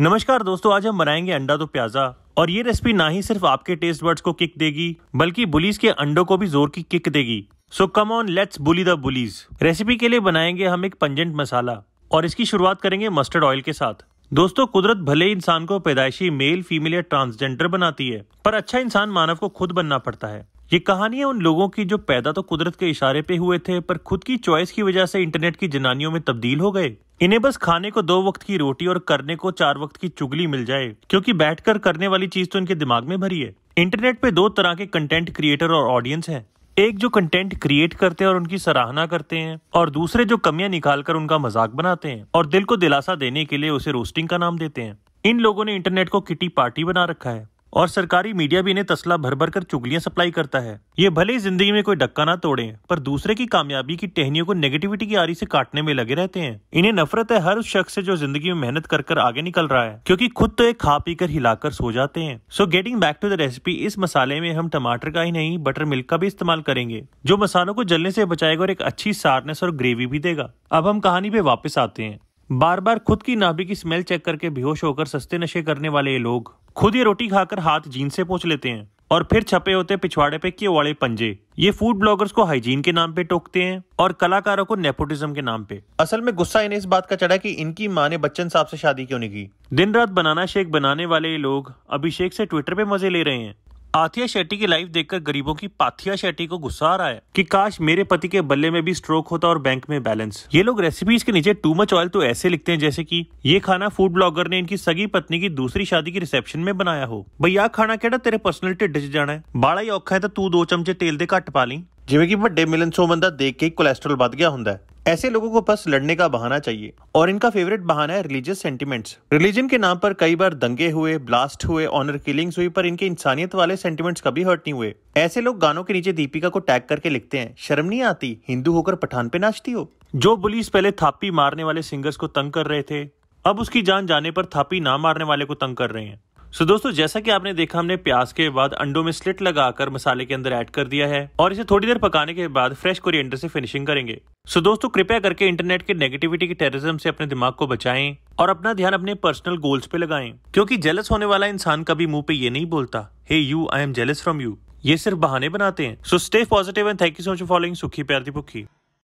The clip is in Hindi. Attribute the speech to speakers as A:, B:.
A: नमस्कार दोस्तों आज हम बनाएंगे अंडा तो प्याजा और ये रेसिपी ना ही सिर्फ आपके टेस्ट बर्ड्स को किक देगी बल्कि बुलीज के अंडों को भी जोर की किक देगी so come on let's bully the bullies recipe के लिए बनाएंगे हम एक पंजेंट मसाला और इसकी शुरुआत करेंगे मस्टर्ड ऑयल के साथ दोस्तों कुदरत भले इंसान को पैदाइशी मेल फीमेल या ट्रांसजेंडर बनाती है पर अच्छा इंसान मानव को खुद बनना पड़ता है ये कहानी है उन लोगों की जो पैदा तो कुदरत के इशारे पे हुए थे पर खुद की चॉइस की वजह से इंटरनेट की जनानियों में तब्दील हो गए इन्हें बस खाने को दो वक्त की रोटी और करने को चार वक्त की चुगली मिल जाए क्योंकि बैठकर करने वाली चीज तो इनके दिमाग में भरी है इंटरनेट पे दो तरह के कंटेंट क्रिएटर और ऑडियंस हैं एक जो कंटेंट क्रिएट करते हैं और उनकी सराहना करते हैं और दूसरे जो कमियां निकालकर उनका मजाक बनाते हैं और दिल को दिलासा देने के लिए उसे रोस्टिंग का नाम देते हैं इन लोगों ने इंटरनेट को किटी पार्टी बना रखा है और सरकारी मीडिया भी इन्हें तसला भर भर कर चुगलियां सप्लाई करता है ये भले ही जिंदगी में कोई डक्का ना तोड़े पर दूसरे की कामयाबी की टहनियों को नेगेटिविटी की आरी से काटने में लगे रहते हैं इन्हें नफरत है हर उस शख्स से जो जिंदगी में मेहनत कर कर आगे निकल रहा है क्योंकि खुद तो एक खा पी कर हिलाकर सो जाते हैं so getting back to the recipe इस मसाले में हम टमाटर का ही नहीं बटर मिल्क का भी इस्तेमाल करेंगे जो मसालों को जलने से बचाएगा और एक अच्छी सारनेस और ग्रेवी भी देगा अब हम कहानी पे वापस आते हैं बार बार खुद की नाभि की स्मेल चेक करके बेहोश होकर सस्ते नशे करने वाले ये लोग खुद ही रोटी खाकर हाथ जीन से पोछ लेते हैं और फिर छपे होते पिछवाड़े पे किए वाले पंजे ये फूड ब्लॉगर्स को हाइजीन के नाम पे टोकते हैं और कलाकारों को नेपोटिज्म के नाम पे असल में गुस्सा इन्हें इस बात का चढ़ा कि इनकी माँ ने बच्चन साहब से शादी क्यों नहीं की दिन रात बनाना शेक बनाने वाले लोग अभिषेक से ट्विटर पे मजे ले रहे हैं आथिया शेट्टी की लाइफ देखकर गरीबों की पाथिया शेट्टी को गुस्सा आ रहा है कि काश मेरे पति के बल्ले में भी स्ट्रोक होता और बैंक में बैलेंस ये लोग रेसिपीज के नीचे टू मच ऑयल तो ऐसे लिखते हैं जैसे कि ये खाना फूड ब्लॉगर ने इनकी सगी पत्नी की दूसरी शादी की रिसेप्शन में बनाया हो भैया खाना कहना तेरे पर्सनल ढिड जाना है बड़ा ही औखा है तो तू दो चमचे तेल दे घट पा ਲਈ ਜਿਵੇਂ ਕਿ ਵੱਡੇ ਮਿਲਨ ਸੋਮਨ ਦਾ ਦੇਖ ਕੇ ਕੋਲੇਸਟ੍ਰੋਲ ਵੱਧ ਗਿਆ ऐसे लोगों को बस लड़ने का बहाना चाहिए और इनका फेवरेट बहाना है रिलीजियस सेंटीमेंट्स रिलीजन के नाम पर कई बार दंगे हुए ब्लास्ट हुए ऑनर किलिंग्स हुई पर इनके इंसानियत वाले सेंटीमेंट्स कभी हर्ट नहीं हुए ऐसे लोग गानों के नीचे दीपिका को टैग करके लिखते हैं शर्म नहीं आती हिंदू होकर पठान पे नाचती हो जो बुलिस पहले थापी मारने वाले सिंगर्स को तंग कर रहे थे अब उसकी जान जाने पर थापी ना मारने वाले को तंग कर रहे हैं सो so, दोस्तों जैसा कि आपने देखा हमने प्याज के बाद अंडों में स्लिट लगाकर मसाले के अंदर ऐड कर दिया है और इसे थोड़ी देर पकाने के बाद फ्रेश कोरिएंडर से फिनिशिंग करेंगे सो so, दोस्तों कृपया करके इंटरनेट के नेगेटिविटी के टेररिज्म से अपने दिमाग को बचाएं और अपना ध्यान अपने पर्सनल गोल्स पे लगाएं क्योंकि जेलस होने वाला इंसान कभी मुंह पे ये नहीं बोलता hey you I am jealous from you ये सिर्फ बहाने बनाते हैं so stay positive and thank you so much following सुखी प्यार दी भुखी